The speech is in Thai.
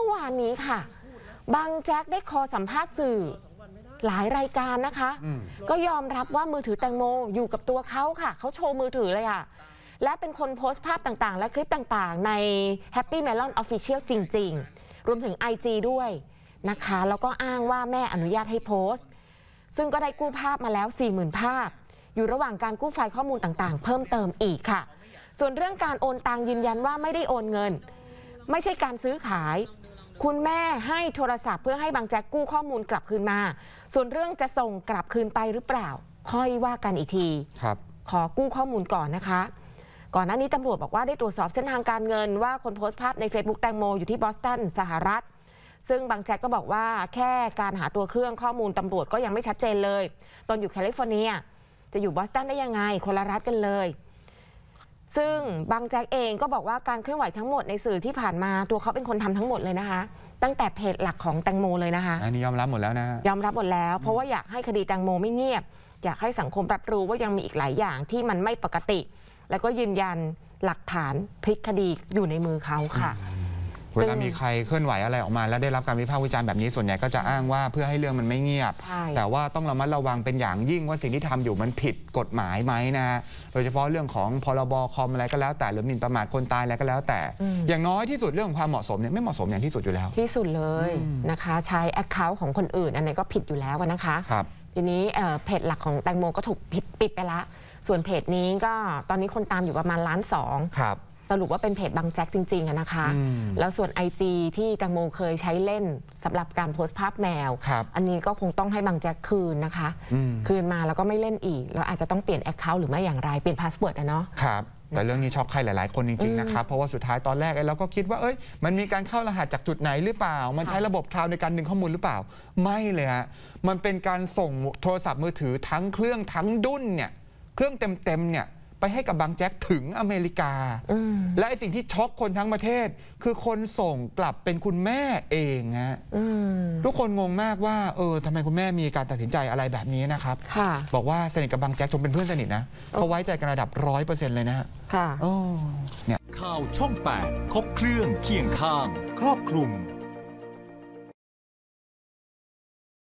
มื่อวานนี้ค่ะบางแจ็คได้คอสัมภาษณ์สื่อหลายรายการนะคะ ก็ยอมรับว่ามือถือแตงโมอยู่กับตัวเขาค่ะเขาโชว์มือถือเลยค่ะ และเป็นคนโพสต์ภาพต่างๆ และคลิปต่างๆ ใน Happy Melon Official จริงๆ รวมถึง IG ด้วยนะคะ แล้วก็อ้างว่าแม่อนุญาตให้โพสต์ ซึ่งก็ได้กู้ภาพมาแล้ว 40,000 ภาพ อยู่ระหว่างการกู้ไฟล์ข้อมูลต่างๆ เพิ่มเติมอีกค่ะ ส่วนเรื่องการโอนตังยืนยันว่าไม่ได้โอนเงินไม่ใช่การซื้อขาย คุณแม่ให้โทรศัพท์เพื่อให้บางแจ็คกู้ข้อมูลกลับคืนมา ส่วนเรื่องจะส่งกลับคืนไปหรือเปล่า ค่อยว่ากันอีกทีครับขอกู้ข้อมูลก่อนนะคะ ก่อนหน้านี้ตำรวจบอกว่าได้ตรวจสอบเส้นทางการเงินว่าคนโพสต์ภาพใน Facebook แตงโมอยู่ที่บอสตันสหรัฐ ซึ่งบางแจ็คก็บอกว่าแค่การหาตัวเครื่องข้อมูลตำรวจก็ยังไม่ชัดเจนเลยตอนอยู่แคลิฟอร์เนีย จะอยู่บอสตันได้ยังไงคนละรัฐกันเลยซึ่งบางแจ็คเองก็บอกว่าการเคลื่อนไหวทั้งหมดในสื่อที่ผ่านมา ตัวเขาเป็นคนทำทั้งหมดเลยนะคะ ตั้งแต่เพจหลักของแตงโมเลยนะคะ อันนี้ยอมรับหมดแล้วนะ ยอมรับหมดแล้ว เพราะว่าอยากให้คดีแตงโมไม่เงียบอยากให้สังคมรับรู้ว่ายังมีอีกหลายอย่างที่มันไม่ปกติ แล้วก็ยืนยันหลักฐานพลิกคดีอยู่ในมือเขาค่ะเวลามีใครเคลื่อนไหวอะไรออกมาแล้วได้รับการวิพากษ์วิจารณ์แบบนี้ส่วนใหญ่ก็จะอ้างว่าเพื่อให้เรื่องมันไม่เงียบ แต่ว่าต้องระมัดระวังเป็นอย่างยิ่งว่าสิ่งที่ทำอยู่มันผิดกฎหมายไหมนะโดยเฉพาะเรื่องของพรบคอมอะไรก็แล้วแต่หรือหมิ่นประมาทคนตายอะไรก็แล้ว แต่ อย่างน้อยที่สุดเรื่องความเหมาะสมเนี่ยไม่เหมาะสมอย่างที่สุดอยู่แล้ว ที่สุดเลยนะคะ ใช้แอคเคาท์ของคนอื่น อันนี้ก็ผิดอยู่แล้วนะคะครับทีนี้เพจหลักของแตงโมก็ถูกปิดไปละส่วนเพจนี้ก็ตอนนี้คนตามอยู่ประมาณล้านสองสรุปว่าเป็นเพจบางแจ็คจริงๆนะคะ แล้วส่วน IG ที่แตงโมเคยใช้เล่นสำหรับการโพสต์ภาพแมว อันนี้ก็คงต้องให้บางแจ็คคืนนะคะ คืนมาแล้วก็ไม่เล่นอีก แล้วอาจจะต้องเปลี่ยนแอคเคาท์หรือไม่อย่างไร เปลี่ยนพาสเวิร์ดอะเนาะ ครับ แต่เรื่องนี้ช็อกใครหลายๆคนจริงๆนะครับ เพราะว่าสุดท้ายตอนแรกเราก็คิดว่า เอ้ย มันมีการเข้ารหัสจากจุดไหนหรือเปล่า มันใช้ระบบคลาวในการดึงข้อมูลหรือเปล่า ไม่เลยฮะ มันเป็นการส่งโทรศัพท์มือถือทั้งเครื่องทั้งดุ้นเนี่ย เครื่องเต็มๆเนี่ยไปให้กับบางแจ็คถึงอเมริกา และไอสิ่งที่ช็อกคนทั้งประเทศ คือคนส่งกลับเป็นคุณแม่เองฮะทุกคนงงมากว่าเออทำไมคุณแม่มีการตัดสินใจอะไรแบบนี้นะครับบอกว่าสนิทกับบางแจ็คจนเป็นเพื่อนสนิทนะ เขาไว้ใจกันระดับร้อยเปอร์เซ็นต์เลยนะฮะข่าวช่อง 8 ครบเครื่องเคียงข้างครอบคลุม